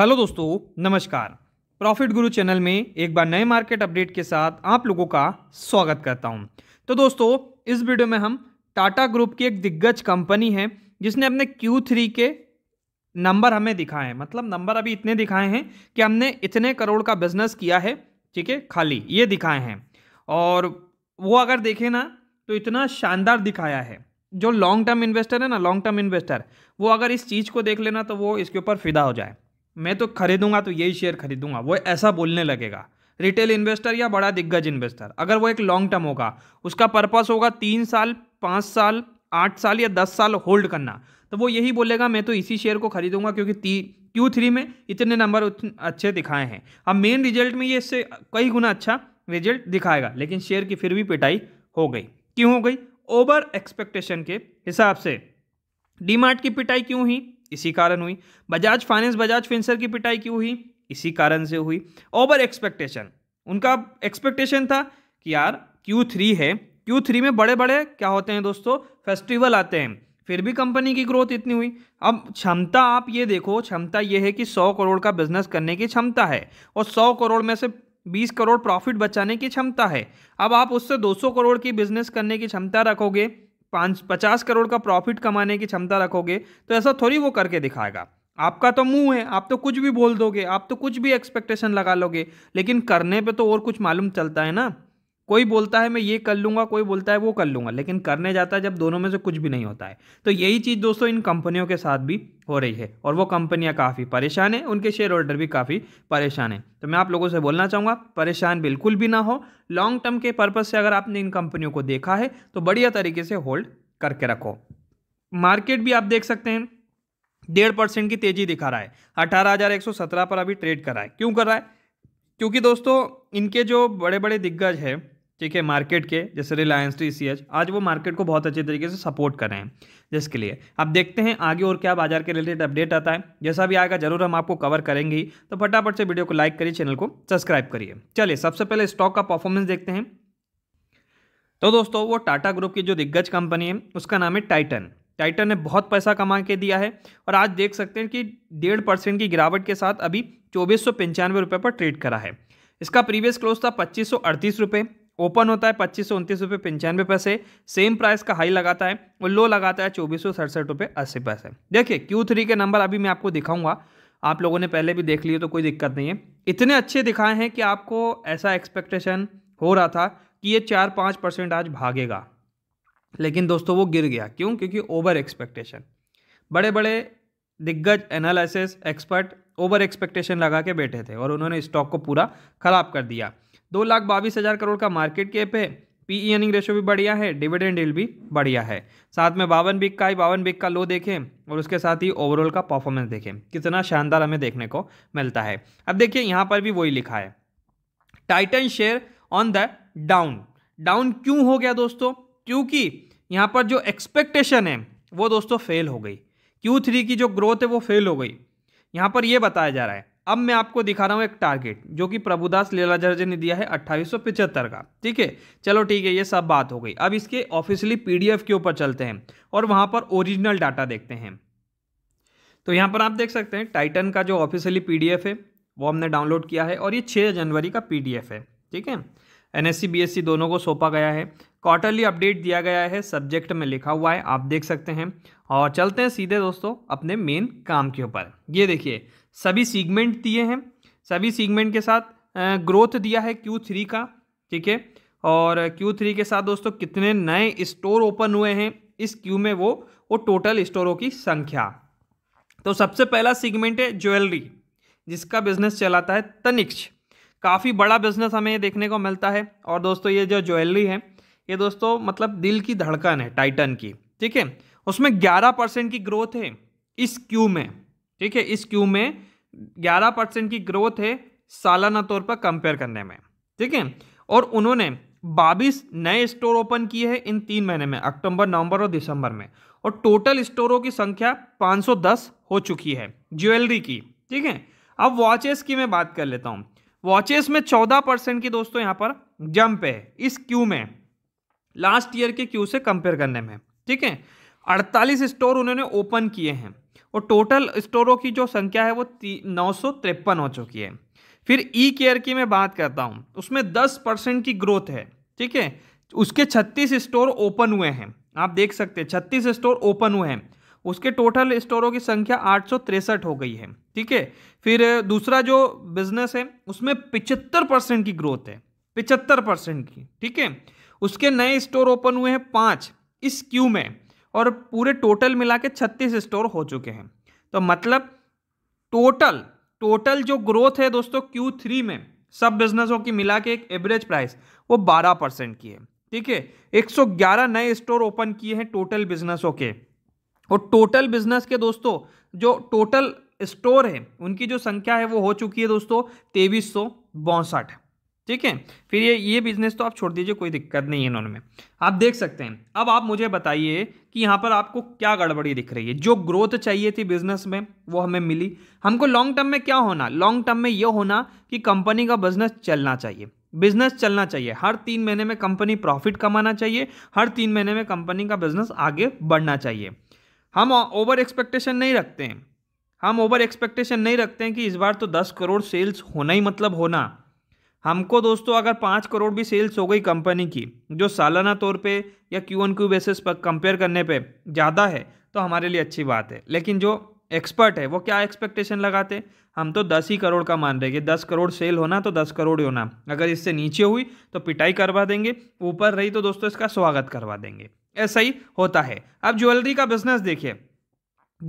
hello दोस्तों नमस्कार profit गुरु चैनल में एक बार नए मार्केट अपडेट के साथ आप लोगों का स्वागत करता हूं तो दोस्तों इस वीडियो में हम टाटा ग्रुप की एक दिग्गज कंपनी है जिसने अपने Q3 के नंबर हमें दिखाए हैं मतलब नंबर अभी इतने दिखाए हैं कि हमने इतने करोड़ का बिजनेस किया है ठीक है खाली ये दिखाए हैं और वो अगर देखें ना तो इतना शानदार दिखाया है जो लॉन्ग टर्म इन्वेस्टर है ना लॉन्ग टर्म इन्वेस्टर वो अगर इस चीज़ को देख लेना तो वो इसके ऊपर फिदा हो जाए मैं तो खरीदूंगा तो यही शेयर खरीदूंगा वो ऐसा बोलने लगेगा रिटेल इन्वेस्टर या बड़ा दिग्गज इन्वेस्टर अगर वो एक लॉन्ग टर्म होगा उसका पर्पस होगा तीन साल पाँच साल आठ साल या दस साल होल्ड करना तो वो यही बोलेगा मैं तो इसी शेयर को खरीदूंगा क्योंकि ती क्यू थ्री में इतने नंबर अच्छे दिखाए हैं अब मेन रिजल्ट में ये इससे कई गुना अच्छा रिजल्ट दिखाएगा लेकिन शेयर की फिर भी पिटाई हो गई क्यों हो गई ओवर एक्सपेक्टेशन के हिसाब से डीमार्ट की पिटाई क्यों हुई इसी कारण हुई बजाज फाइनेंस बजाज फिंसर की पिटाई क्यों हुई इसी कारण से हुई ओवर एक्सपेक्टेशन उनका एक्सपेक्टेशन था कि यार क्यू थ्री है क्यू थ्री में बड़े बड़े क्या होते हैं दोस्तों फेस्टिवल आते हैं फिर भी कंपनी की ग्रोथ इतनी हुई अब क्षमता आप ये देखो क्षमता ये है कि सौ करोड़ का बिजनेस करने की क्षमता है और सौ करोड़ में से बीस करोड़ प्रॉफिट बचाने की क्षमता है अब आप उससे दो सौ करोड़ की बिजनेस करने की क्षमता रखोगे पाँच पचास करोड़ का प्रॉफिट कमाने की क्षमता रखोगे तो ऐसा थोड़ी वो करके दिखाएगा आपका तो मुंह है आप तो कुछ भी बोल दोगे आप तो कुछ भी एक्सपेक्टेशन लगा लोगे लेकिन करने पे तो और कुछ मालूम चलता है ना कोई बोलता है मैं ये कर लूँगा कोई बोलता है वो कर लूँगा लेकिन करने जाता है जब दोनों में से कुछ भी नहीं होता है तो यही चीज़ दोस्तों इन कंपनियों के साथ भी हो रही है और वो कंपनियाँ काफ़ी परेशान हैं उनके शेयर होल्डर भी काफ़ी परेशान हैं तो मैं आप लोगों से बोलना चाहूँगा परेशान बिल्कुल भी ना हो लॉन्ग टर्म के पर्पज़ से अगर आपने इन कंपनियों को देखा है तो बढ़िया तरीके से होल्ड करके रखो मार्केट भी आप देख सकते हैं डेढ़ परसेंट की तेजी दिखा रहा है अठारह हज़ार एक सौ सत्रह पर अभी ट्रेड कर रहा है क्यों कर रहा है क्योंकि दोस्तों इनके जो बड़े बड़े दिग्गज हैं ठीक है मार्केट के जैसे रिलायंस टी सी एच आज वो मार्केट को बहुत अच्छे तरीके से सपोर्ट कर रहे हैं जिसके लिए आप देखते हैं आगे और क्या बाजार के रिलेटेड अपडेट आता है जैसा भी आएगा जरूर हम आपको कवर करेंगे ही तो फटाफट से वीडियो को लाइक करिए चैनल को सब्सक्राइब करिए चलिए सबसे पहले स्टॉक का परफॉर्मेंस देखते हैं तो दोस्तों वो टाटा ग्रुप की जो दिग्गज कंपनी है उसका नाम है टाइटन टाइटन ने बहुत पैसा कमा के दिया है और आज देख सकते हैं कि डेढ़ परसेंट की गिरावट के साथ अभी चौबीस सौ पंचानवे रुपये पर ट्रेड करा है इसका प्रीवियस क्लोज था पच्चीस सौ अड़तीस रुपये ओपन होता है पच्चीस सौ उनतीस रुपये पंचानवे पैसे सेम प्राइस का हाई लगाता है और लो लगाता है चौबीस सौ सड़सठ रुपये अस्सी पैसे देखिए क्यू थ्री के नंबर अभी मैं आपको दिखाऊंगा आप लोगों ने पहले भी देख लिया तो कोई दिक्कत नहीं है इतने अच्छे दिखाए हैं कि आपको ऐसा एक्सपेक्टेशन हो रहा था कि ये चार पाँच परसेंट आज भागेगा लेकिन दोस्तों वो गिर गया क्यों क्योंकि ओवर एक्सपेक्टेशन बड़े बड़े दिग्गज एनालिसिस एक्सपर्ट ओवर एक्सपेक्टेशन लगा के बैठे थे और उन्होंने स्टॉक को पूरा ख़राब कर दिया दो लाख बाईस हज़ार करोड़ का मार्केट कैप है पीई अर्निंग रेशो भी बढ़िया है डिविडेंड डील भी बढ़िया है साथ में बावन बिक का ही बावन बिक का लो देखें और उसके साथ ही ओवरऑल का परफॉर्मेंस देखें कितना शानदार हमें देखने को मिलता है अब देखिए यहाँ पर भी वही लिखा है Titan share on the down down क्यों हो गया दोस्तों क्योंकि यहाँ पर जो एक्सपेक्टेशन है वो दोस्तों फेल हो गई क्यू थ्री की जो ग्रोथ है वो फेल हो गई यहाँ पर ये बताया जा रहा है अब मैं आपको दिखा रहा हूँ एक टारगेट जो कि प्रभुदास लीलाजर्ज ने दिया है अट्ठाईस का ठीक है चलो ठीक है ये सब बात हो गई अब इसके ऑफिशियली पीडीएफ के ऊपर चलते हैं और वहाँ पर ओरिजिनल डाटा देखते हैं तो यहाँ पर आप देख सकते हैं टाइटन का जो ऑफिशियली पी है वो हमने डाउनलोड किया है और ये छः जनवरी का पी है ठीक है एस सी दोनों को सौंपा गया है क्वार्टरली अपडेट दिया गया है सब्जेक्ट में लिखा हुआ है आप देख सकते हैं और चलते हैं सीधे दोस्तों अपने मेन काम के ऊपर ये देखिए सभी सीगमेंट दिए हैं सभी सीगमेंट के साथ ग्रोथ दिया है क्यू थ्री का ठीक है और क्यू थ्री के साथ दोस्तों कितने नए स्टोर ओपन हुए हैं इस क्यू में वो वो टोटल स्टोरों की संख्या तो सबसे पहला सीगमेंट है ज्वेलरी जिसका बिजनेस चलाता है तनिक्ष काफ़ी बड़ा बिजनेस हमें ये देखने को मिलता है और दोस्तों ये जो ज्वेलरी है ये दोस्तों मतलब दिल की धड़कन है टाइटन की ठीक है उसमें ग्यारह परसेंट की ग्रोथ है इस क्यू में ठीक है इस क्यू में ग्यारह परसेंट की ग्रोथ है सालाना तौर पर कंपेयर करने में ठीक है और उन्होंने बाबीस नए स्टोर ओपन किए हैं इन तीन महीने में अक्टूबर नवंबर और दिसंबर में और टोटल स्टोरों की संख्या 510 हो चुकी है ज्वेलरी की ठीक है अब वॉचेस की मैं बात कर लेता हूँ वॉचेस में चौदह परसेंट की दोस्तों यहाँ पर जंप है इस क्यू में लास्ट ईयर के क्यू से कंपेयर करने में ठीक है 48 स्टोर उन्होंने ओपन किए हैं और टोटल स्टोरों की जो संख्या है वो नौ सौ तिरपन हो चुकी है फिर ई केयर की मैं बात करता हूँ उसमें दस परसेंट की ग्रोथ है ठीक है उसके छत्तीस स्टोर ओपन हुए हैं आप देख सकते हैं छत्तीस स्टोर ओपन हुए हैं उसके टोटल स्टोरों की संख्या आठ हो गई है ठीक है फिर दूसरा जो बिजनेस है उसमें पिचहत्तर परसेंट की ग्रोथ है पिचहत्तर परसेंट की ठीक है उसके नए स्टोर ओपन हुए हैं पाँच इस क्यू में और पूरे टोटल मिला के छत्तीस स्टोर हो चुके हैं तो मतलब टोटल टोटल जो ग्रोथ है दोस्तों क्यू थ्री में सब बिजनेसों की मिला के एक एवरेज प्राइस वो बारह परसेंट की है ठीक है 111 नए स्टोर ओपन किए हैं टोटल बिजनेसों के और टोटल बिजनेस के दोस्तों जो टोटल स्टोर है उनकी जो संख्या है वो हो चुकी है दोस्तों तेईस सौ ठीक है फिर ये ये बिजनेस तो आप छोड़ दीजिए कोई दिक्कत नहीं है इन्होंने में आप देख सकते हैं अब आप मुझे बताइए कि यहाँ पर आपको क्या गड़बड़ी दिख रही है जो ग्रोथ चाहिए थी बिजनेस में वो हमें मिली हमको लॉन्ग टर्म में क्या होना लॉन्ग टर्म में ये होना कि कंपनी का बिजनेस चलना चाहिए बिजनेस चलना चाहिए हर तीन महीने में कंपनी प्रॉफिट कमाना चाहिए हर तीन महीने में कंपनी का बिजनेस आगे बढ़ना चाहिए हम ओवर एक्सपेक्टेशन नहीं रखते हैं हम ओवर एक्सपेक्टेशन नहीं रखते हैं कि इस बार तो दस करोड़ सेल्स होना ही मतलब होना हमको दोस्तों अगर पाँच करोड़ भी सेल्स हो गई कंपनी की जो सालाना तौर पे या क्यू एन क्यू बेसिस पर कंपेयर करने पे ज़्यादा है तो हमारे लिए अच्छी बात है लेकिन जो एक्सपर्ट है वो क्या एक्सपेक्टेशन लगाते हम तो दस ही करोड़ का मान रहे कि दस करोड़ सेल होना तो दस करोड़ ही होना अगर इससे नीचे हुई तो पिटाई करवा देंगे ऊपर रही तो दोस्तों इसका स्वागत करवा देंगे ऐसा ही होता है अब ज्वेलरी का बिजनेस देखिए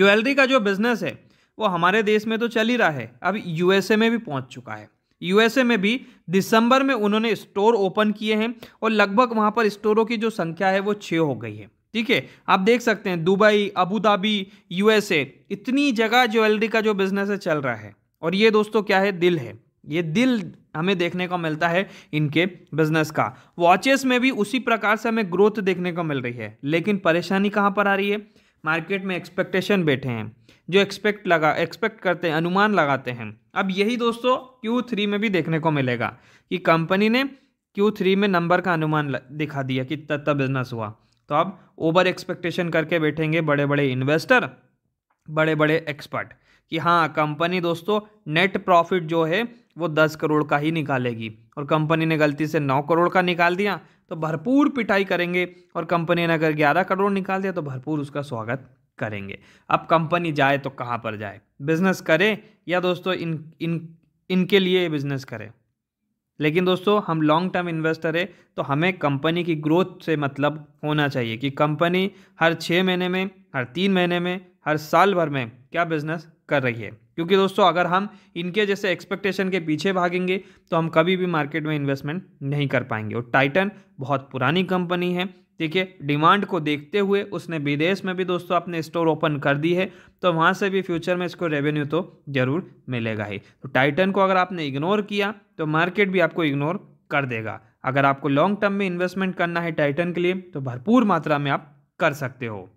ज्वेलरी का जो बिजनेस है वो हमारे देश में तो चल ही रहा है अब यूएसए में भी पहुंच चुका है यूएसए में भी दिसंबर में उन्होंने स्टोर ओपन किए हैं और लगभग वहाँ पर स्टोरों की जो संख्या है वो छः हो गई है ठीक है आप देख सकते हैं दुबई अबू धाबी यूएसए इतनी जगह ज्वेलरी का जो बिजनेस है चल रहा है और ये दोस्तों क्या है दिल है ये दिल हमें देखने को मिलता है इनके बिजनेस का वॉचेस में भी उसी प्रकार से हमें ग्रोथ देखने को मिल रही है लेकिन परेशानी कहाँ पर आ रही है मार्केट में एक्सपेक्टेशन बैठे हैं जो एक्सपेक्ट लगा एक्सपेक्ट करते हैं अनुमान लगाते हैं अब यही दोस्तों क्यू थ्री में भी देखने को मिलेगा कि कंपनी ने क्यू थ्री में नंबर का अनुमान दिखा दिया कि तब बिजनेस हुआ तो अब ओवर एक्सपेक्टेशन करके बैठेंगे बड़े बड़े इन्वेस्टर बड़े बड़े एक्सपर्ट कि हाँ कंपनी दोस्तों नेट प्रॉफिट जो है वो दस करोड़ का ही निकालेगी और कंपनी ने गलती से नौ करोड़ का निकाल दिया तो भरपूर पिटाई करेंगे और कंपनी ने अगर ग्यारह करोड़ निकाल दिया तो भरपूर उसका स्वागत करेंगे अब कंपनी जाए तो कहाँ पर जाए बिजनेस करें या दोस्तों इन इन इनके लिए बिजनेस करें लेकिन दोस्तों हम लॉन्ग टर्म इन्वेस्टर है तो हमें कंपनी की ग्रोथ से मतलब होना चाहिए कि कंपनी हर छः महीने में हर तीन महीने में हर साल भर में क्या बिज़नेस कर रही है क्योंकि दोस्तों अगर हम इनके जैसे एक्सपेक्टेशन के पीछे भागेंगे तो हम कभी भी मार्केट में इन्वेस्टमेंट नहीं कर पाएंगे और टाइटन बहुत पुरानी कंपनी है ठीक है डिमांड को देखते हुए उसने विदेश में भी दोस्तों अपने स्टोर ओपन कर दी है तो वहाँ से भी फ्यूचर में इसको रेवेन्यू तो ज़रूर मिलेगा ही तो टाइटन को अगर आपने इग्नोर किया तो मार्केट भी आपको इग्नोर कर देगा अगर आपको लॉन्ग टर्म में इन्वेस्टमेंट करना है टाइटन के लिए तो भरपूर मात्रा में आप कर सकते हो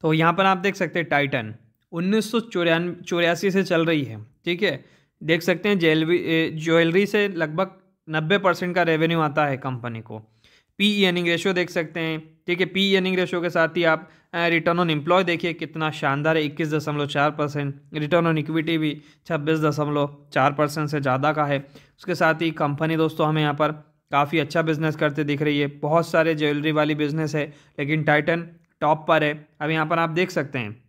तो यहाँ पर आप देख सकते हैं टाइटन उन्नीस सौ चौरासी से चल रही है ठीक है देख सकते हैं ज्वेलरी ज्वेलरी से लगभग नब्बे परसेंट का रेवेन्यू आता है कंपनी को पी ई अर्निंग रेशो देख सकते हैं ठीक है पी ई अर्निंग रेशो के साथ ही आप रिटर्न ऑन एम्प्लॉय देखिए कितना शानदार है इक्कीस दशमलव चार परसेंट रिटर्न ऑन इक्विटी भी छब्बीस दशमलव चार परसेंट से ज़्यादा का है उसके साथ ही कंपनी दोस्तों हमें यहाँ पर काफ़ी अच्छा बिजनेस करते दिख रही है बहुत सारे ज्वेलरी वाली बिजनेस है लेकिन टाइटन टॉप पर है अब यहाँ पर आप देख सकते हैं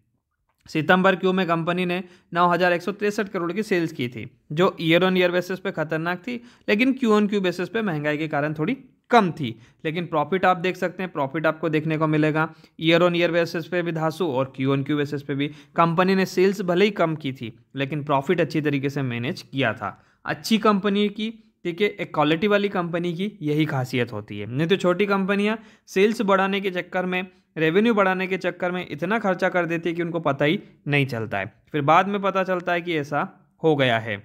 सितंबर क्यू में कंपनी ने नौ हज़ार एक सौ तिरसठ करोड़ की सेल्स की थी जो ईयर ऑन ईयर बेसिस पे खतरनाक थी लेकिन क्यू ऑन क्यू बेसिस पे महंगाई के कारण थोड़ी कम थी लेकिन प्रॉफिट आप देख सकते हैं प्रॉफिट आपको देखने को मिलेगा ईयर ऑन ईयर बेसिस पे भी धासु और क्यू ऑन क्यू बेसिस पे भी कंपनी ने सेल्स भले ही कम की थी लेकिन प्रॉफिट अच्छी तरीके से मैनेज किया था अच्छी कंपनी की ठीक है एक क्वालिटी वाली कंपनी की यही खासियत होती है नहीं तो छोटी कंपनियाँ सेल्स बढ़ाने के चक्कर में रेवेन्यू बढ़ाने के चक्कर में इतना खर्चा कर देती है कि उनको पता ही नहीं चलता है फिर बाद में पता चलता है कि ऐसा हो गया है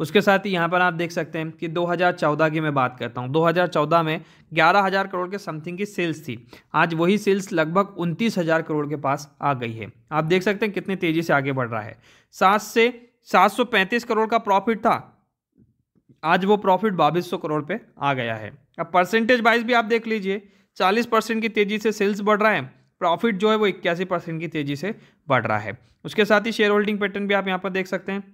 उसके साथ ही यहाँ पर आप देख सकते हैं कि 2014 की मैं बात करता हूँ 2014 में 11000 करोड़ के समथिंग की सेल्स थी आज वही सेल्स लगभग उनतीस हज़ार करोड़ के पास आ गई है आप देख सकते हैं कितनी तेज़ी से आगे बढ़ रहा है सात से 735 करोड़ का प्रॉफिट था आज वो प्रॉफिट बाबीस करोड़ पे आ गया है अब परसेंटेज वाइज भी आप देख लीजिए 40 परसेंट की तेज़ी से सेल्स बढ़ रहा है प्रॉफिट जो है वो इक्यासी परसेंट की तेज़ी से बढ़ रहा है उसके साथ ही शेयर होल्डिंग पैटर्न भी आप यहाँ पर देख सकते हैं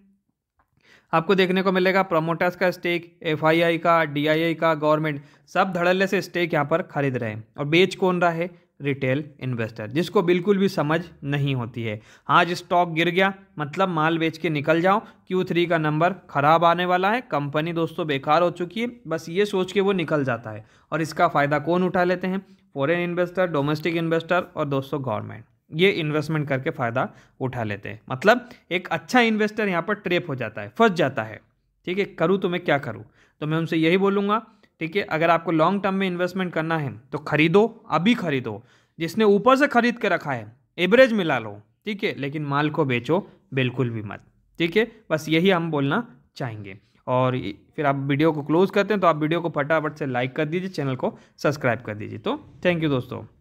आपको देखने को मिलेगा प्रमोटर्स का स्टेक एफ का डी का गवर्नमेंट सब धड़ल्ले से स्टेक यहाँ पर खरीद रहे हैं और बेच कौन रहा है रिटेल इन्वेस्टर जिसको बिल्कुल भी समझ नहीं होती है आज हाँ, स्टॉक गिर गया मतलब माल बेच के निकल जाओ क्यू थ्री का नंबर खराब आने वाला है कंपनी दोस्तों बेकार हो चुकी है बस ये सोच के वो निकल जाता है और इसका फ़ायदा कौन उठा लेते हैं फॉरेन इन्वेस्टर डोमेस्टिक इन्वेस्टर और दोस्तों गवर्नमेंट ये इन्वेस्टमेंट करके फ़ायदा उठा लेते हैं मतलब एक अच्छा इन्वेस्टर यहाँ पर ट्रेप हो जाता है फंस जाता है ठीक है करूँ तो मैं क्या करूँ तो मैं उनसे यही बोलूँगा ठीक है अगर आपको लॉन्ग टर्म में इन्वेस्टमेंट करना है तो खरीदो अभी खरीदो जिसने ऊपर से खरीद के रखा है एवरेज मिला लो ठीक है लेकिन माल को बेचो बिल्कुल भी मत ठीक है बस यही हम बोलना चाहेंगे और फिर आप वीडियो को क्लोज करते हैं तो आप वीडियो को फटाफट से लाइक कर दीजिए चैनल को सब्सक्राइब कर दीजिए तो थैंक यू दोस्तों